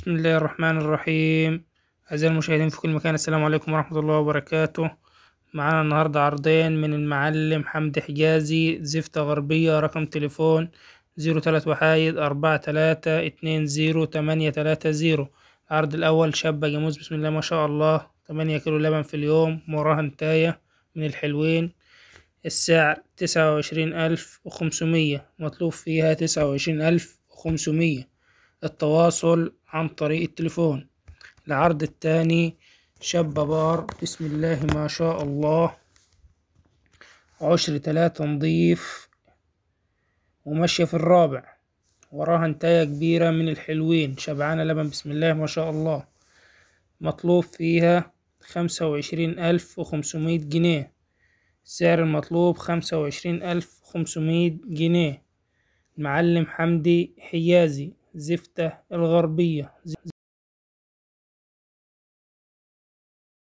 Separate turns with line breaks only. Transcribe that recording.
بسم الله الرحمن الرحيم أعزائي المشاهدين في كل مكان السلام عليكم ورحمة الله وبركاته معانا النهاردة عرضين من المعلم حمدي حجازي زفتة غربية رقم تليفون زيرو تلات وحايد أربعة تلاتة اتنين زيرو تمانية تلاتة زيرو العرض الأول شابة جاموس بسم الله ما شاء الله تمانية كيلو لبن في اليوم وراها نتاية من الحلوين السعر تسعة وعشرين ألف وخمسمية مطلوب فيها تسعة وعشرين ألف وخمسمية التواصل عن طريق التليفون العرض الثاني شاب بار بسم الله ما شاء الله عشر تلاتة نضيف وماشية في الرابع وراها انتاية كبيرة من الحلوين شبعانة لبن بسم الله ما شاء الله مطلوب فيها خمسة وعشرين ألف وخمسمية جنيه سعر المطلوب خمسة وعشرين ألف وخمسمية جنيه المعلم حمدي حيازي زفتة الغربية